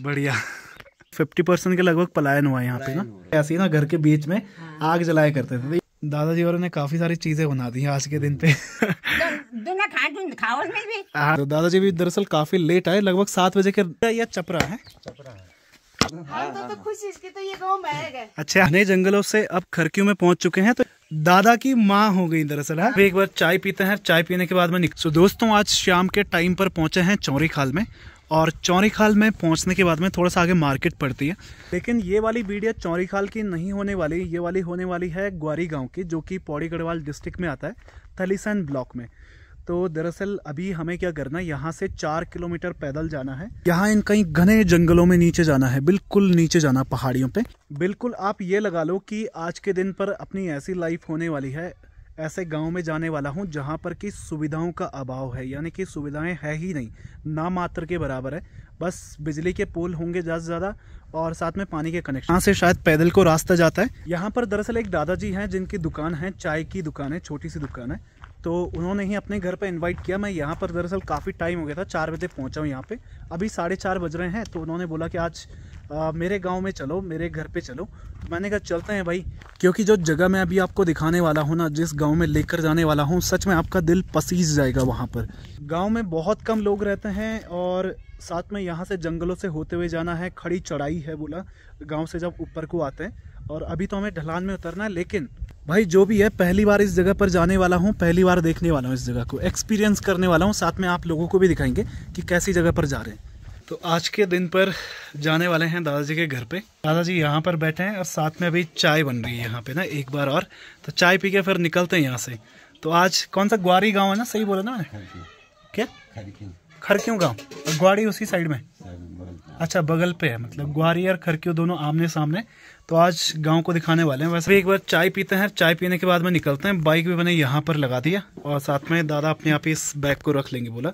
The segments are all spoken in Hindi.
बढ़िया फिफ्टी परसेंट के लगभग पलायन हुआ यहाँ पे ना ऐसे ना घर के बीच में हाँ। आग जलाया करते थे दादाजी और काफी सारी चीजें बना दी आज के दिन पे तो, हाँ। तो दादाजी भी दरअसल काफी लेट आए लगभग सात बजे के यह चपरा है हाँ, तो तो अच्छा नए जंगलों से अब खरकियों में पहुंच चुके हैं तो दादा की माँ हो गई दरअसल है एक बार चाय पीते हैं चाय पीने के बाद में निक... दोस्तों आज शाम के टाइम पर पहुंचे हैं चौरी खाल में और चौरी खाल में पहुंचने के बाद में थोड़ा सा आगे मार्केट पड़ती है लेकिन ये वाली वीडियो चौरी खाल की नहीं होने वाली ये वाली होने वाली है ग्वारी गांव की जो कि पौड़ी गढ़वाल डिस्ट्रिक्ट में आता है थलीसैन ब्लॉक में तो दरअसल अभी हमें क्या करना है यहाँ से चार किलोमीटर पैदल जाना है यहाँ इन कई घने जंगलों में नीचे जाना है बिल्कुल नीचे जाना पहाड़ियों पे बिल्कुल आप ये लगा लो कि आज के दिन पर अपनी ऐसी लाइफ होने वाली है ऐसे गांव में जाने वाला हूं जहां पर कि सुविधाओं का अभाव है यानी कि सुविधाएं है ही नहीं ना मात्र के बराबर है बस बिजली के पोल होंगे ज़्यादा से ज़्यादा और साथ में पानी के कनेक्शन यहाँ से शायद पैदल को रास्ता जाता है यहाँ पर दरअसल एक दादाजी हैं जिनकी दुकान है चाय की दुकान है छोटी सी दुकान है तो उन्होंने ही अपने घर पर इनवाइट किया मैं यहाँ पर दरअसल काफ़ी टाइम हो गया था चार बजे पहुँचा हूँ यहाँ पर अभी साढ़े चार बज रहे हैं तो उन्होंने बोला कि आज आ, मेरे गांव में चलो मेरे घर पे चलो तो मैंने कहा चलते हैं भाई क्योंकि जो जगह मैं अभी आपको दिखाने वाला हूँ ना जिस गांव में लेकर जाने वाला हूँ सच में आपका दिल पसीज जाएगा वहाँ पर गांव में बहुत कम लोग रहते हैं और साथ में यहाँ से जंगलों से होते हुए जाना है खड़ी चढ़ाई है बोला गाँव से जब ऊपर को आते हैं और अभी तो हमें ढलान में उतरना है लेकिन भाई जो भी है पहली बार इस जगह पर जाने वाला हूँ पहली बार देखने वाला हूँ इस जगह को एक्सपीरियंस करने वाला हूँ साथ में आप लोगों को भी दिखाएंगे कि कैसी जगह पर जा रहे हैं तो आज के दिन पर जाने वाले हैं दादाजी के घर पे दादाजी यहाँ पर बैठे हैं और साथ में अभी चाय बन रही है यहाँ पे ना एक बार और तो चाय पी के फिर निकलते हैं यहाँ से तो आज कौन सा ग्वारी गांव है ना सही बोला ना मैंने क्या खरक्यू गांव और ग्वारी उसी साइड में अच्छा बगल पे है मतलब ग्वारी और खरक्यू दोनों आमने सामने तो आज गांव को दिखाने वाले हैं वैसे भी एक बार चाय पीते हैं चाय पीने के बाद में निकलते हैं बाइक भी मैंने यहाँ पर लगा दिया और साथ में दादा अपने आप ही इस बैग को रख लेंगे बोला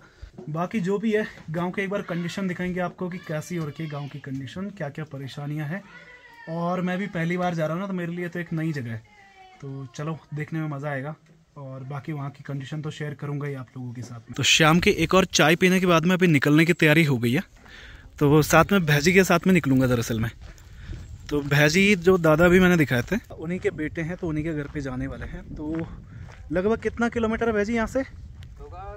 बाकी जो भी है गांव के एक बार कंडीशन दिखाएंगे आपको कि कैसी हो रखी है गाँव की कंडीशन क्या क्या परेशानियाँ हैं और मैं भी पहली बार जा रहा हूँ ना तो मेरे लिए तो एक नई जगह है तो चलो देखने में मज़ा आएगा और बाकी वहाँ की कंडीशन तो शेयर करूँगा ही आप लोगों के साथ में तो शाम के एक और चाय पीने के बाद में अभी निकलने की तैयारी हो गई है तो साथ में भैजी के साथ में निकलूँगा दरअसल मैं तो भैजी जो दादा भी मैंने दिखाए थे उन्हीं के बेटे हैं तो उन्हीं के घर पे जाने वाले हैं तो लगभग कितना किलोमीटर है भैजी यहाँ से होगा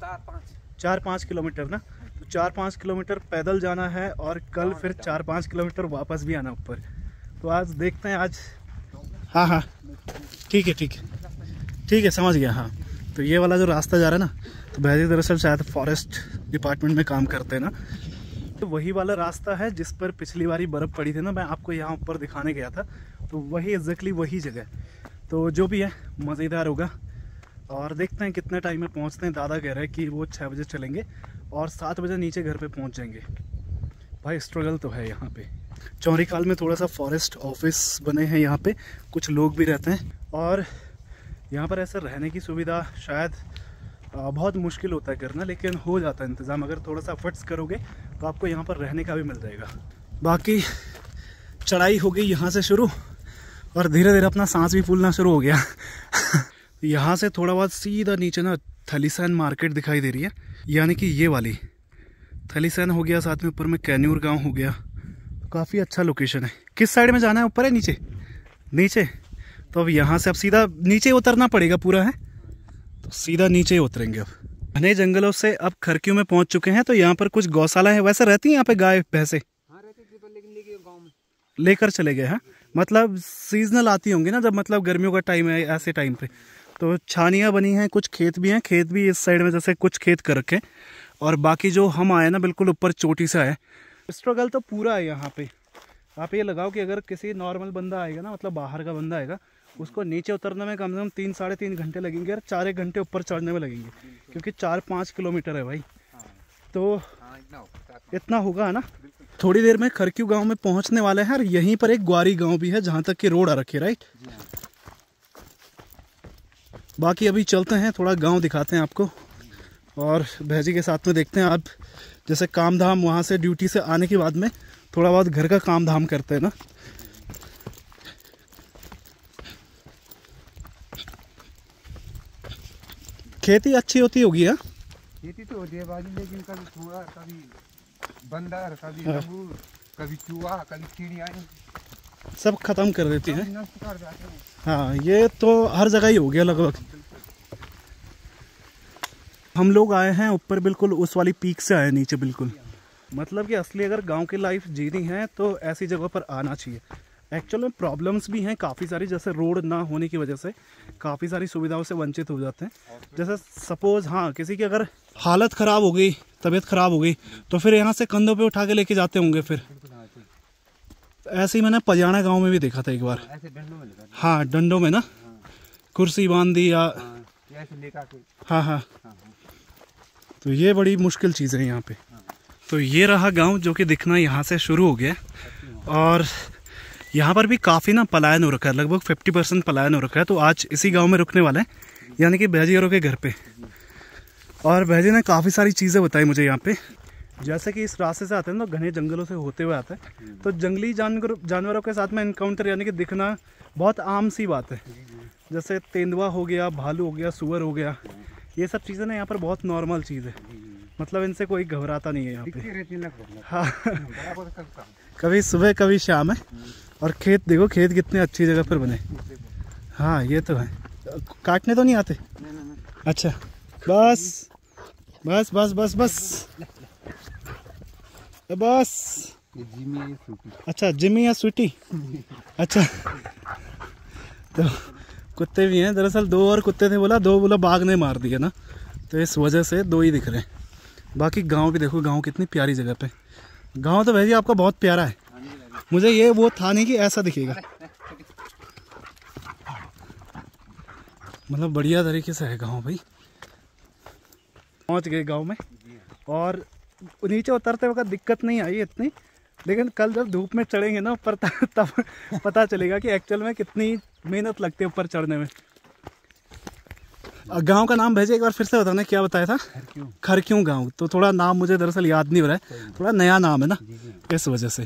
चार पाँच चार पाँच किलोमीटर ना तो चार पाँच किलोमीटर पैदल जाना है और कल फिर चार पाँच किलोमीटर वापस भी आना ऊपर तो आज देखते हैं आज हाँ हाँ ठीक है ठीक है ठीक है समझ गया हाँ तो ये वाला जो रास्ता जा रहा है ना तो बहरी दरअसल शायद फॉरेस्ट डिपार्टमेंट में काम करते हैं ना तो वही वाला रास्ता है जिस पर पिछली बारी बर्फ़ पड़ी थी ना मैं आपको यहाँ ऊपर दिखाने गया था तो वही एग्जैक्टली वही जगह तो जो भी है मज़ेदार होगा और देखते हैं कितने टाइम में पहुंचते हैं दादा कह रहे हैं कि वो छः बजे चलेंगे और सात बजे नीचे घर पे पहुंच जाएंगे भाई स्ट्रगल तो है यहाँ पे चौरी काल में थोड़ा सा फॉरेस्ट ऑफिस बने हैं यहाँ पे कुछ लोग भी रहते हैं और यहाँ पर ऐसा रहने की सुविधा शायद बहुत मुश्किल होता है करना लेकिन हो जाता है इंतज़ाम अगर थोड़ा सा एफर्ट्स करोगे तो आपको यहाँ पर रहने का भी मिल जाएगा बाकी चढ़ाई हो गई यहाँ से शुरू और धीरे धीरे अपना सांस भी फूलना शुरू हो गया यहाँ से थोड़ा बहुत सीधा नीचे ना थलीसैन मार्केट दिखाई दे रही है यानी कि ये वाली थलीसैन हो गया साथ में ऊपर में कैन्यूर गांव हो गया काफ़ी अच्छा लोकेशन है किस साइड में जाना है ऊपर है नीचे नीचे तो अब यहाँ से अब सीधा नीचे उतरना पड़ेगा पूरा है तो सीधा नीचे उतरेंगे अब घने जंगलों से अब खरक्यू में पहुंच चुके हैं तो यहाँ पर कुछ गौशाला है वैसे रहती है यहाँ पे गाय भैंसे हाँ, तो लेकर चले गए हैं हाँ? मतलब सीजनल आती होंगी ना जब मतलब गर्मियों का टाइम है ऐसे टाइम पे तो छानियाँ बनी हैं कुछ खेत भी हैं खेत भी इस साइड में जैसे कुछ खेत कर रखे और बाकी जो हम आए ना बिल्कुल ऊपर चोटी से आए स्ट्रगल तो पूरा है यहाँ पे आप ये लगाओ कि अगर किसी नॉर्मल बंदा आएगा ना मतलब बाहर का बंदा आएगा उसको नीचे उतरने में कम से कम तीन साढ़े तीन घंटे लगेंगे और चार एक घंटे ऊपर चढ़ने में लगेंगे क्योंकि चार पाँच किलोमीटर है भाई तो इतना होगा है ना थोड़ी देर में खरक्यू गांव में पहुंचने वाले हैं और यहीं पर एक ग्वारी गांव भी है जहां तक कि रोड आ रखी राइट बाकी अभी चलते हैं थोड़ा गांव दिखाते हैं आपको और भैजी के साथ में देखते हैं आप जैसे काम धाम वहाँ से ड्यूटी से आने के बाद में थोड़ा बहुत घर का काम धाम करते हैं ना खेती अच्छी होती होगी है हाँ? खेती तो होती है बाकी लेकिन कभी थोड़ा कभी बंदर कभी हाँ। कभी चूहा कभी चिड़िया सब ख़त्म कर देती हैं हाँ ये तो हर जगह ही हो गया लगभग हम लोग आए हैं ऊपर बिल्कुल उस वाली पीक से आए नीचे बिल्कुल मतलब कि असली अगर गांव की लाइफ जीनी है तो ऐसी जगह पर आना चाहिए एक्चुअल में प्रॉब्लम्स भी हैं काफ़ी सारी जैसे रोड ना होने की वजह से काफ़ी सारी सुविधाओं से वंचित हो जाते हैं जैसे सपोज़ हाँ किसी की अगर हालत ख़राब हो गई तबीयत ख़राब हो गई तो फिर यहाँ से कंधों पे उठा के लेके जाते होंगे फिर ऐसे ही मैंने पजाना गांव में भी देखा था एक बार ऐसे डंडों में हाँ डंडों में ना हाँ। कुर्सी बांध दी या हाँ हाँ, हाँ हाँ तो ये बड़ी मुश्किल चीज़ है यहाँ पे तो ये रहा गांव जो कि दिखना यहाँ से शुरू हो गया अच्छा। और यहाँ पर भी काफ़ी ना पलायन हो रखा है लगभग 50 परसेंट पलायन हो रखा है तो आज इसी गांव में रुकने वाला है यानी कि बहजी के घर पे और बहजी ने काफ़ी सारी चीज़ें बताई मुझे यहाँ पे जैसे कि इस रास्ते से आते हैं तो घने जंगलों से होते हुए आते हैं तो जंगली जानवर जानवरों के साथ में इनकाउंटर यानी कि दिखना बहुत आम सी बात है जैसे तेंदुआ हो गया भालू हो गया सुअर हो गया ये सब चीज़ें ना यहाँ पर बहुत नॉर्मल चीज़ है मतलब इनसे कोई घबराता नहीं है यहाँ पे हाँ कभी सुबह कभी शाम है और खेत देखो खेत कितने अच्छी जगह पर बने हाँ ये तो है काटने तो नहीं आते अच्छा बस बस बस बस बस बस अच्छा जिमी या स्वीटी अच्छा तो कुत्ते भी हैं दरअसल दो और कुत्ते थे बोला दो बोला बाघ ने मार दिया ना तो इस वजह से दो ही दिख रहे हैं बाकी गांव भी देखो गांव कितनी प्यारी जगह पे गांव तो भाई आपका बहुत प्यारा है मुझे ये वो था नहीं कि ऐसा दिखेगा मतलब बढ़िया तरीके से है गांव भाई पहुंच गए गांव में और नीचे उतरते वक्त दिक्कत नहीं आई इतनी लेकिन कल जब धूप में चढ़ेंगे ना ऊपर तब पता चलेगा कि एक्चुअल में कितनी मेहनत लगती है ऊपर चढ़ने में गांव का नाम भेजे एक बार फिर से बताने क्या बताया था खरक्यूँ गांव तो थोड़ा नाम मुझे दरअसल याद नहीं हो रहा है थोड़ा नया नाम है ना इस वजह से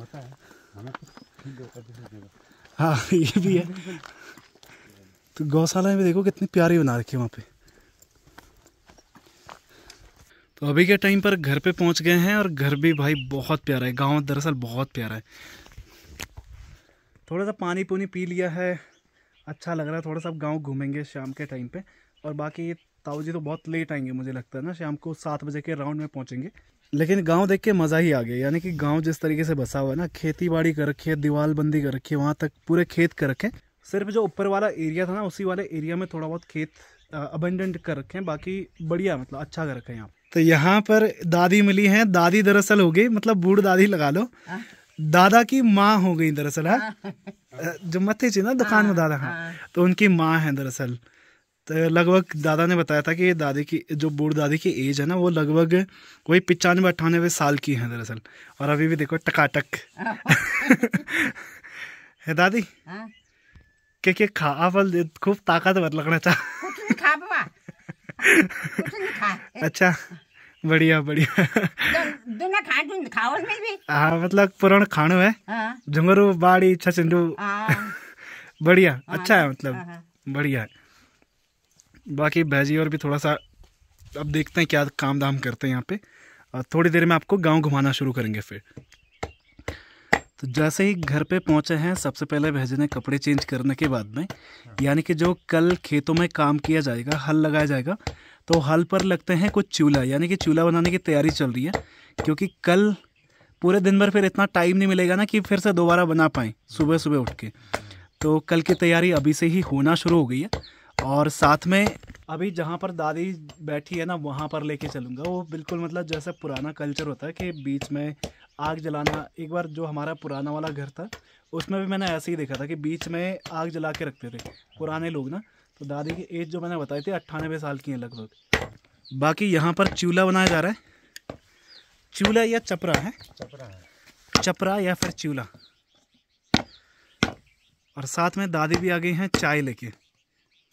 तो हाँ ये भी है तो गौशाला में देखो कितनी प्यारी बना रखी है वहाँ पे तो अभी के टाइम पर घर पे पहुंच गए हैं और घर भी भाई बहुत प्यारा है गांव दरअसल बहुत प्यारा है थोड़ा सा पानी पुनी पी लिया है अच्छा लग रहा है थोड़ा सा गांव घूमेंगे शाम के टाइम पे और बाकी ताऊ जी तो बहुत लेट आएंगे मुझे लगता है ना शाम को सात बजे के राउंड में पहुँचेंगे लेकिन गाँव देख के मज़ा ही आ गया यानी कि गाँव जिस तरीके से बसा हुआ है ना खेती बाड़ी कर रखी है दीवार बंदी कर रखी है वहाँ तक पूरे खेत कर रखे सिर्फ जो ऊपर वाला एरिया था ना उसी वाले एरिया में थोड़ा बहुत खेत अबेंडेंट कर रखे हैं बाकी बढ़िया मतलब अच्छा कर रखे हैं यहाँ तो यहाँ पर दादी मिली है दादी दरअसल हो गई मतलब बूढ़ दादी लगा लो हाँ। दादा की माँ हो गई दरअसल है हाँ। हाँ। जो मथे थी ना दुकान में दादा हाँ तो उनकी माँ है दरअसल तो लगभग दादा ने बताया था कि दादी की जो बूढ़ दादी की एज है ना वो लगभग वही पिचानवे अट्ठानवे साल की है दरअसल और अभी भी देखो टकाटक है दादी क्या क्या खा आप खूब ताकतवर लगना चाह अच्छा बढ़िया बढ़िया तो हाँ मतलब पुराना खानो है हाँ। झुंगरू बाड़ी छछिंडू हाँ। बढ़िया हाँ, अच्छा है मतलब बढ़िया है बाकी भैजी और भी थोड़ा सा अब देखते हैं क्या काम दाम करते हैं यहाँ पे और थोड़ी देर में आपको गांव घुमाना शुरू करेंगे फिर तो जैसे ही घर पे पहुंचे हैं सबसे पहले भेजे ने कपड़े चेंज करने के बाद में यानी कि जो कल खेतों में काम किया जाएगा हल लगाया जाएगा तो हल पर लगते हैं कुछ चूल्हा यानी कि चूल्हा बनाने की तैयारी चल रही है क्योंकि कल पूरे दिन भर फिर इतना टाइम नहीं मिलेगा ना कि फिर से दोबारा बना पाएँ सुबह सुबह उठ के तो कल की तैयारी अभी से ही होना शुरू हो गई है और साथ में अभी जहाँ पर दादी बैठी है ना वहाँ पर लेके चलूँगा वो बिल्कुल मतलब जैसा पुराना कल्चर होता है कि बीच में आग जलाना एक बार जो हमारा पुराना वाला घर था उसमें भी मैंने ऐसे ही देखा था कि बीच में आग जला के रखते थे पुराने लोग ना तो दादी की एज जो मैंने बताई थी अट्ठानबे साल की है लगभग बाकी यहाँ पर चूल्हा बनाया जा रहा है चूल्हा या चपरा है चपरा है चपरा या फिर चूल्हा और साथ में दादी भी आ गई हैं चाय लेके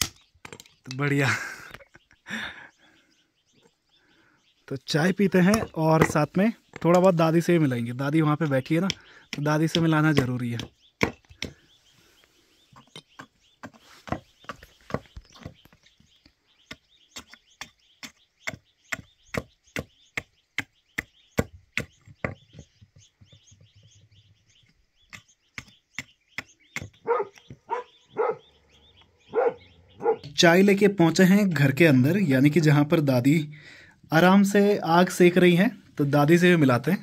तो बढ़िया तो चाय पीते हैं और साथ में थोड़ा बहुत दादी से ही मिलेंगे दादी वहाँ पे बैठी है ना तो दादी से मिलाना ज़रूरी है चाय लेके पहुंचे हैं घर के अंदर यानी कि जहां पर दादी आराम से आग सेक रही हैं तो दादी से भी मिलाते हैं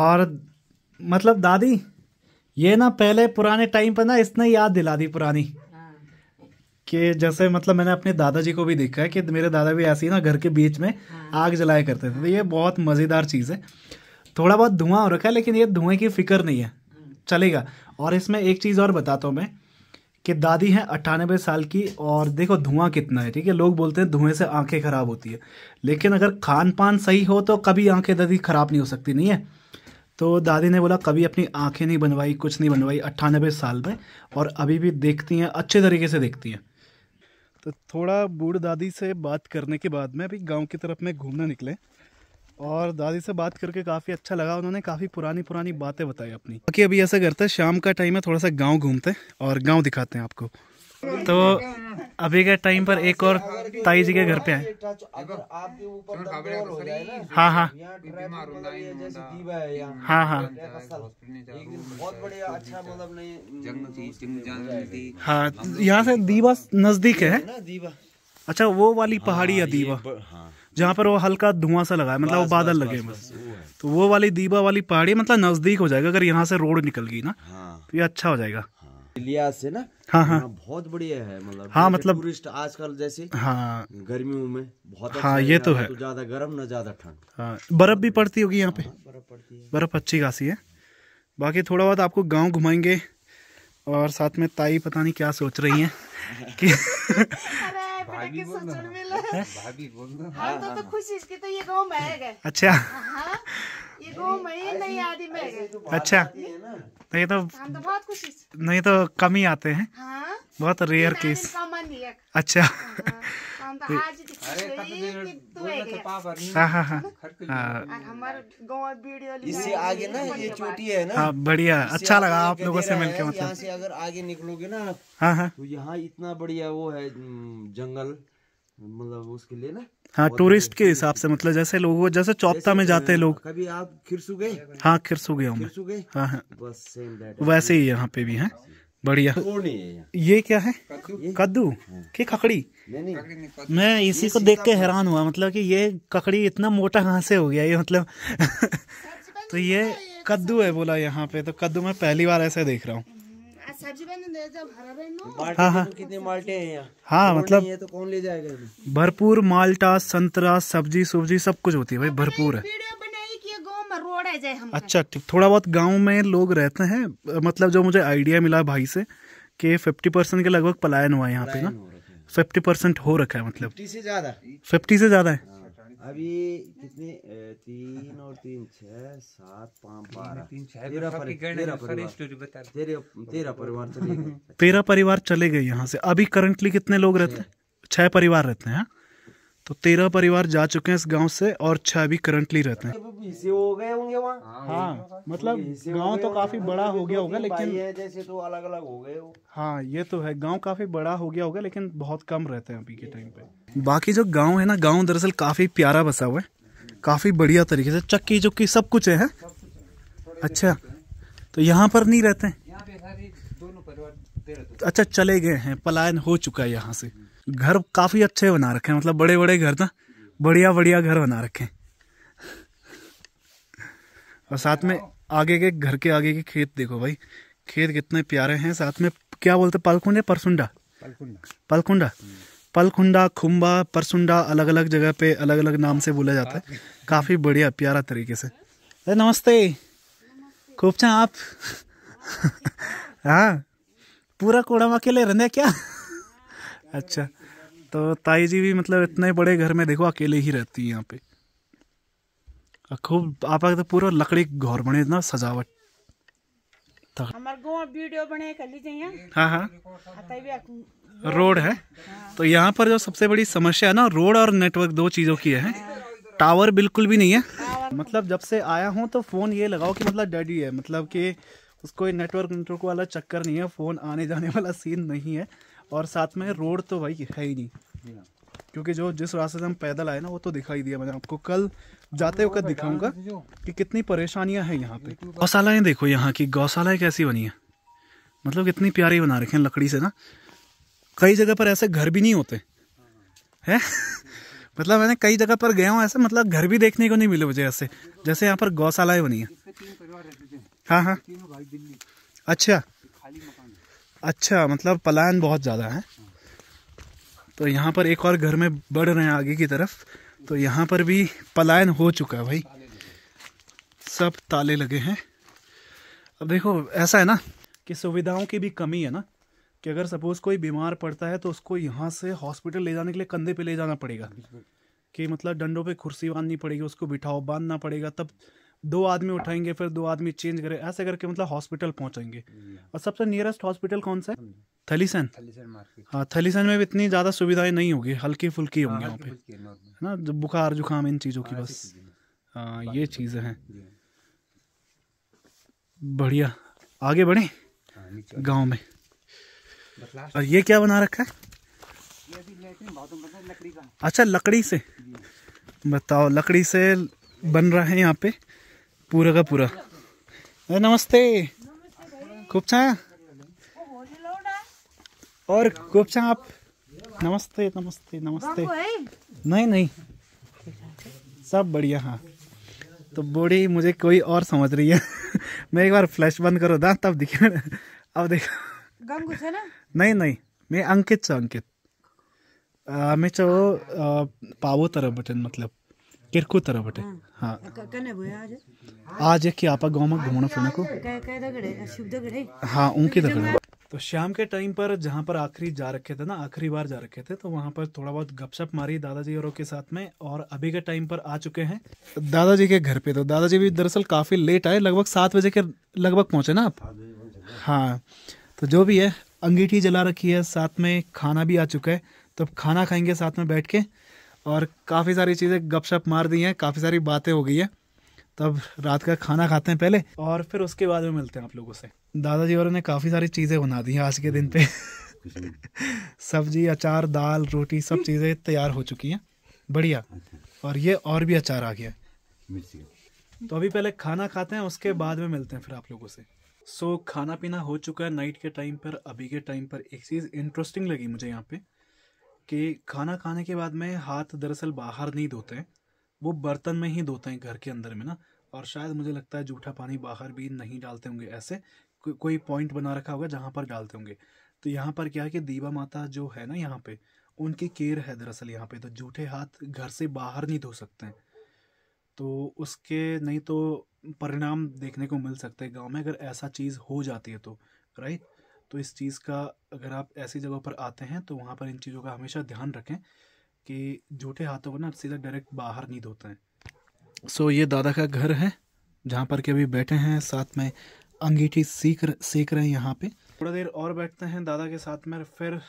और मतलब दादी ये ना पहले पुराने टाइम पर ना इसने याद दिला दी पुरानी कि जैसे मतलब मैंने अपने दादाजी को भी देखा है कि मेरे दादा भी ऐसे ही ना घर के बीच में हाँ। आग जलाया करते थे तो ये बहुत मज़ेदार चीज़ है थोड़ा बहुत धुआं हो रखा है लेकिन ये धुएं की फिक्र नहीं है हाँ। चलेगा और इसमें एक चीज़ और बताता हूँ मैं कि दादी हैं अट्ठानबे साल की और देखो धुआं कितना है ठीक है लोग बोलते हैं धुएं से आंखें खराब होती है लेकिन अगर खान पान सही हो तो कभी आंखें दादी खराब नहीं हो सकती नहीं है तो दादी ने बोला कभी अपनी आंखें नहीं बनवाई कुछ नहीं बनवाई अट्ठानबे साल में और अभी भी देखती हैं अच्छे तरीके से देखती हैं तो थोड़ा बूढ़ दादी से बात करने के बाद में अभी गाँव की तरफ में घूमने निकले और दादी से बात करके काफ़ी अच्छा लगा उन्होंने काफ़ी पुरानी पुरानी बातें बताई अपनी बाकी अभी ऐसा करते हैं शाम का टाइम है थोड़ा सा गांव घूमते हैं और गांव दिखाते हैं आपको तो अभी के टाइम पर एक और ताई जी के घर पे आए हाँ हाँ हाँ हाँ हाँ यहाँ से दीवा नजदीक है अच्छा वो वाली पहाड़ी है हाँ, दीवा हाँ। जहाँ पर वो हल्का धुआं सा लगा है मतलब वो बादल लगे बस तो वो वाली दीबा वाली पहाड़ी मतलब नजदीक हो जाएगा अगर यहाँ से रोड निकल गई ना हाँ। तो ये अच्छा हो जाएगा हाँ। इलिया से ना हाँ हाँ बहुत बढ़िया है मतलब हाँ मतलब टूरिस्ट आजकल जैसे हाँ गर्मियों में बहुत हाँ अच्छा ये तो है तो ज्यादा गर्म ना ज्यादा ठंड हाँ बर्फ भी पड़ती होगी यहाँ पे हाँ, बर्फ पड़ती है बर्फ अच्छी खासी है बाकी थोड़ा बहुत आपको गांव घुमाएंगे और साथ में ताई पता नहीं क्या सोच रही है कि हाँ, तो हाँ, तो हाँ। तो अच्छा नहीं अच्छा नहीं तो नहीं तो कम ही आते हैं बहुत रेयर केस अच्छा इससे आगे ना ये चोटी है ना बढ़िया अच्छा लगा आप लोगों से मिलके मतलब यहाँ से अगर आगे निकलोगे ना हाँ हाँ यहाँ इतना बढ़िया वो है जंगल मतलब उसके लिए ना हाँ टूरिस्ट के हिसाब से मतलब जैसे लोग जैसे चौपता में जाते हैं लोग कभी आप खिरसू गए हाँ खिरसू गए हाँ हाँ वैसे ही यहाँ पे भी है बढ़िया ये क्या है कद्दू की हाँ। ककड़ी मैं इसी को देख के हैरान हुआ मतलब कि ये ककड़ी इतना मोटा कहाँ से हो गया ये मतलब तो ये कद्दू है बोला यहाँ पे तो कद्दू मैं पहली बार ऐसे देख रहा हूँ हाँ हाँ हाँ मतलब ये तो कौन ले जाएगा भरपूर माल्टा संतरा सब्जी सब्जी सब कुछ होती है भाई भरपूर है अच्छा थोड़ा बहुत गांव में लोग रहते हैं मतलब जो मुझे आइडिया मिला भाई से कि फिफ्टी परसेंट के लगभग पलायन हुआ है यहाँ पे ना फिफ्टी परसेंट हो रखा है मतलब फिफ्टी से ज्यादा 50 से ज्यादा है अभी कितने तीन और तीन छह सात पाँच बारह तेरह परिवार परिवार तेरह परिवार चले गए यहाँ से अभी करंटली कितने लोग रहते हैं छह परिवार रहते हैं हाँ? तो तेरह परिवार जा चुके हैं इस गांव से और छह अभी करंटली रहते हैं हो गए होंगे हाँ, हाँ मतलब गांव तो काफी बड़ा हो गया होगा लेकिन जैसे तो अलग अलग हो गए हाँ ये तो है गांव काफी बड़ा हो गया होगा लेकिन बहुत कम रहते हैं अभी के टाइम तो पे बाकी जो गांव है ना गांव दरअसल काफी प्यारा बसा हुआ है काफी बढ़िया तरीके से चक्की चुक्की सब कुछ है अच्छा तो यहाँ पर नहीं रहते अच्छा चले गए हैं पलायन हो चुका है यहाँ से घर काफी अच्छे बना रखे हैं मतलब बड़े बड़े घर ना बढ़िया बढ़िया घर बना रखे हैं और साथ में आगे के घर के आगे के खेत देखो भाई खेत कितने प्यारे हैं साथ में क्या बोलते पलखुंड या परसुंडा पलखुंडा पलखुंडा खुम्बा परसुंडा अलग अलग जगह पे अलग अलग नाम से बोला जाता है काफ़ी बढ़िया प्यारा तरीके से अरे नमस्ते खूब आप हाँ पूरा कोड़ा के रहने क्या अच्छा तो ताई जी भी मतलब इतने बड़े घर में देखो अकेले ही रहती है यहाँ पे खूब आप तो पूरा लकड़ी घर बने इतना सजावट वीडियो बने कर लीजिए हाँ हाँ, हाँ रोड है तो यहाँ पर जो सबसे बड़ी समस्या है ना रोड और नेटवर्क दो चीज़ों की है टावर बिल्कुल भी नहीं है मतलब जब से आया हूँ तो फ़ोन ये लगाओ कि मतलब डैडी है मतलब कि उसको नेटवर्क नेटवर्क वाला चक्कर नहीं है फ़ोन आने जाने वाला सीन नहीं है और साथ में रोड तो भाई है ही नहीं क्योंकि जो जिस रास्ते से हम पैदल आए ना वो तो दिखाई दिया मैंने आपको कल जाते हुए दिखाऊंगा कि कितनी परेशानियां हैं यहाँ पे गौशालाएं देखो यहाँ की गौशालाएं कैसी बनी है मतलब कितनी प्यारी बना रखे हैं लकड़ी से ना कई जगह पर ऐसे घर भी नहीं होते हैं मतलब मैंने कई जगह पर गया हूँ ऐसे मतलब घर भी देखने को नहीं मिले मुझे ऐसे जैसे यहाँ पर गौशालाएं बनी है हाँ हाँ अच्छा अच्छा मतलब पलायन बहुत ज़्यादा है तो यहाँ पर एक और घर में बढ़ रहे हैं आगे की तरफ तो यहाँ पर भी पलायन हो चुका है भाई सब ताले लगे हैं अब देखो ऐसा है ना कि सुविधाओं की भी कमी है ना कि अगर सपोज़ कोई बीमार पड़ता है तो उसको यहाँ से हॉस्पिटल ले जाने के लिए कंधे पे ले जाना पड़ेगा कि मतलब डंडों पे कुर्सी बांधनी पड़ेगी उसको बिठाओ बांधना पड़ेगा तब दो आदमी उठाएंगे फिर दो आदमी चेंज करें ऐसे करके मतलब हॉस्पिटल पहुंचेंगे और सबसे नियरेस्ट हॉस्पिटल कौन सा है थलीसन हाँ थलीसन में भी इतनी ज़्यादा सुविधाएं नहीं होगी हल्की फुल्की हाँ, होंगी वहाँ पे है ना बुखार जुकाम इन चीज़ों की हाँ, बस हाँ ये चीज़ें हैं बढ़िया आगे बढ़े हाँ, गांव में और ये क्या बना रखा है अच्छा लकड़ी से बताओ लकड़ी से बन रहा है यहाँ पे पूरा का पूरा अरे नमस्ते खूब छा और खूब छा आप नमस्ते नमस्ते नमस्ते नहीं नहीं सब बढ़िया हाँ तो बूढ़ी मुझे कोई और समझ रही है मैं एक बार फ्लैश बंद करो दा तब दिखे अब देखो नहीं नहीं मैं अंकित छ अंकित मैं चो तो, पावो तरफ बटन मतलब किरको तरफ बटे हाँ, हाँ। कने आज आज कि आपा गांव में घूमना फिरने को कह कह दगड़े दगड़े हाँ उनके दगड़े तो, तो शाम के टाइम पर जहाँ पर आखिरी जा रखे थे ना आखिरी बार जा रखे थे तो वहाँ पर थोड़ा बहुत गपशप मारी दादाजी और के साथ में और अभी के टाइम पर आ चुके हैं दादाजी के घर पे तो दादाजी भी दरअसल काफ़ी लेट आए लगभग सात बजे के लगभग पहुँचे ना आप हाँ तो जो भी है अंगीठी जला रखी है साथ में खाना भी आ चुका है तो खाना खाएंगे साथ में बैठ के और काफ़ी सारी चीज़ें गपशप मार दी हैं काफ़ी सारी बातें हो गई है तब रात का खाना खाते हैं पहले और फिर उसके बाद में मिलते हैं आप लोगों से दादाजी और ने काफ़ी सारी चीज़ें बना दी हैं आज के दिन पे सब्जी अचार दाल रोटी सब चीज़ें तैयार हो चुकी हैं बढ़िया और ये और भी अचार आ गया तो अभी पहले खाना खाते हैं उसके बाद में मिलते हैं फिर आप लोगों से सो so, खाना पीना हो चुका है नाइट के टाइम पर अभी के टाइम पर एक चीज़ इंटरेस्टिंग लगी मुझे यहाँ पे कि खाना खाने के बाद में हाथ दरअसल बाहर नहीं धोते हैं वो बर्तन में ही धोते हैं घर के अंदर में ना और शायद मुझे लगता है जूठा पानी बाहर भी नहीं डालते होंगे ऐसे को, कोई पॉइंट बना रखा होगा जहाँ पर डालते होंगे तो यहाँ पर क्या है कि दीवा माता जो है ना यहाँ पे उनकी केयर है दरअसल यहाँ पे तो जूठे हाथ घर से बाहर नहीं धो सकते हैं तो उसके नहीं तो परिणाम देखने को मिल सकते हैं गाँव में अगर ऐसा चीज़ हो जाती है तो राइट तो इस चीज़ का अगर आप ऐसी जगह पर आते हैं तो वहाँ पर इन चीज़ों का हमेशा ध्यान रखें कि झूठे हाथों को ना सीधा डायरेक्ट बाहर नहीं धोते हैं सो ये दादा का घर है जहाँ पर के अभी बैठे हैं साथ में अंगीठी सीख सीख रहे हैं यहाँ पे थोड़ा देर और बैठते हैं दादा के साथ में फिर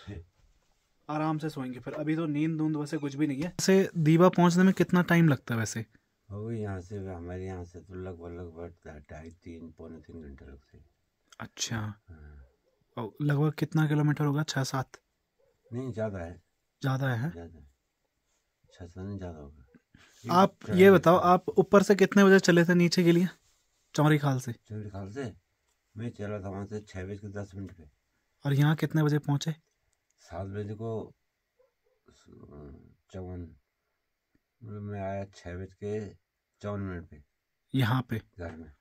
आराम से सोएंगे फिर अभी तो नींद धूंद वैसे कुछ भी नहीं है वैसे दीवा पहुँचने में कितना टाइम लगता है वैसे वही यहाँ से हमारे यहाँ से तो लगभग लगभग ढाई तीन पौने तीन घंटे लगते अच्छा हाँ। लगभग कितना किलोमीटर होगा छः सात नहीं ज़्यादा है ज़्यादा है छः सात नहीं ज़्यादा होगा आप ये बताओ आप ऊपर से कितने बजे चले थे नीचे के लिए चौरी खाल से चौरी खाल से मैं चला था वहाँ से छः बजे के दस मिनट पे और यहाँ कितने बजे पहुँचे सात बजे को चौवन मतलब मैं आया छः बज के चौवन मिनट पे यहाँ पे घर में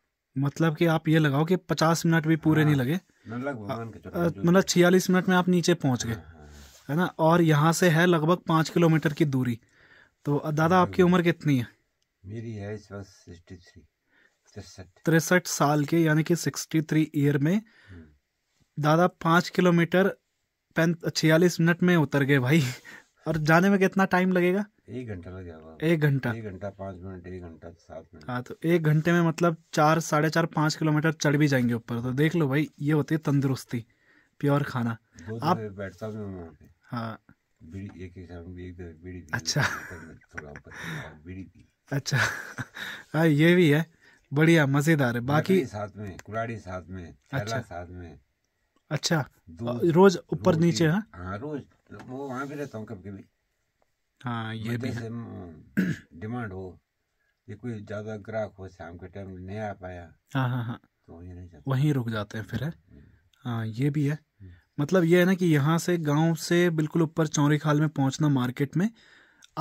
मतलब कि आप ये लगाओ कि पचास मिनट भी पूरे हाँ, नहीं लगे मतलब छियालीस मिनट में आप नीचे पहुंच गए हाँ, हाँ, हाँ। है ना और यहाँ से है लगभग पाँच किलोमीटर की दूरी तो दादा आपकी उम्र कितनी है मेरी है इस वक्त तिरसठ साल के यानी कि सिक्सटी थ्री ईयर में हम्म। दादा पाँच किलोमीटर पैं छियालीस मिनट में उतर गए भाई और जाने में कितना टाइम लगेगा एक घंटा लग जाएगा एक घंटा एक घंटा पाँच मिनट एक घंटा सात मिनट हाँ तो एक घंटे में मतलब चार साढ़े चार पाँच किलोमीटर चढ़ भी जाएंगे ऊपर तो देख लो भाई ये होती है तंदुरुस्ती प्योर खाना आप बैठता भी मैं हाँ एक अच्छा तो अच्छा हाँ ये भी है बढ़िया मजेदार है बाकी साथ में कुलाड़ी साथ में अच्छा साथ में अच्छा रोज ऊपर नीचे हाँ, हाँ रोज वो वहाँ भी रहता हूँ कभी कभी हाँ ये भी है। डिमांड हो ये कोई ज़्यादा ग्राहक हो शाम के टाइम नहीं आ पाया हाँ हाँ हाँ तो वहीं नहीं जाते वहीं रुक जाते हैं फिर है हम्म। हाँ ये भी है हम्म। मतलब ये है ना कि यहाँ से गांव से बिल्कुल ऊपर चौरी खाल में पहुँचना मार्केट में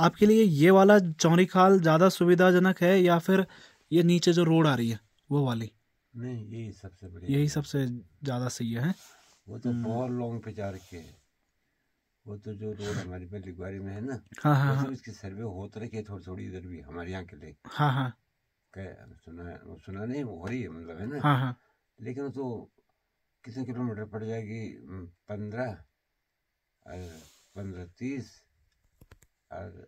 आपके लिए ये वाला चौरी खाल ज़्यादा सुविधाजनक है या फिर ये नीचे जो रोड आ रही है वो वाली नहीं यही सबसे बढ़िया यही सबसे ज़्यादा सही है वो तो हम्म। बहुत लॉन्ग पे जा रखे है वो तो जो रोड हमारी में लिगवारी में है ना हाँ हाँ हाँ इसकी सर्वे होते रही है थोड़ी थोड़ी इधर भी हमारे यहाँ के लिए हाँ हाँ सुना सुना नहीं हो रही है मतलब है ना हाँ हाँ लेकिन तो कितने किलोमीटर पड़ जाएगी पंद्रह और पंद्रह तीस और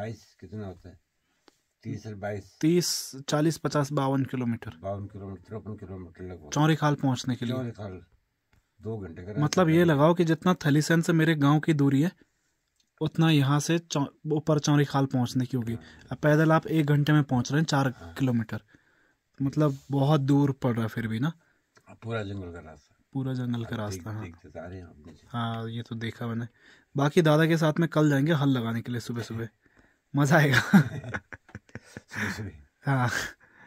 बाईस कितना होता है तीस और बाईस तीस चालीस पचास बावन किलोमीटर बावन किलोमीटर तिरपन किलोमीटर लगभग चौरी खाल पहुँचने के लिए चौरी खाल दो घंटे का मतलब ये लगाओ कि जितना थलीसन से मेरे गांव की दूरी है उतना यहाँ से ऊपर चौ, चौरी खाल पहुँचने की होगी हाँ। अब पैदल आप एक घंटे में पहुँच रहे हैं चार हाँ। किलोमीटर मतलब बहुत दूर पड़ रहा है फिर भी ना हाँ, पूरा जंगल का रास्ता पूरा जंगल हाँ, का रास्ता हाँ हाँ ये तो देखा मैंने बाकी दादा के साथ में कल जाएंगे हल लगाने के लिए सुबह सुबह मज़ा आएगा हाँ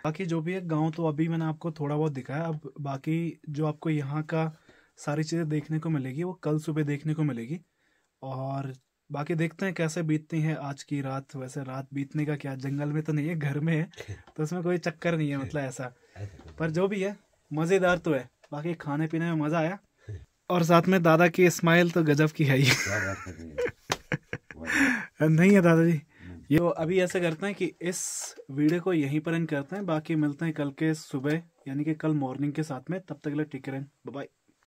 बाकी जो भी है गांव तो अभी मैंने आपको थोड़ा बहुत दिखाया अब बाकी जो आपको यहाँ का सारी चीज़ें देखने को मिलेगी वो कल सुबह देखने को मिलेगी और बाकी देखते हैं कैसे बीतती है आज की रात वैसे रात बीतने का क्या जंगल में तो नहीं है घर में है तो उसमें कोई चक्कर नहीं है मतलब ऐसा पर जो भी है मज़ेदार तो है बाकी खाने पीने में मज़ा आया और साथ में दादा की स्माइल तो गजब की है ही नहीं है दादाजी ये अभी ऐसे करते हैं कि इस वीडियो को यहीं पर एंड करते हैं बाकी मिलते हैं कल के सुबह यानी कि कल मॉर्निंग के साथ में तब तक के लिए बाय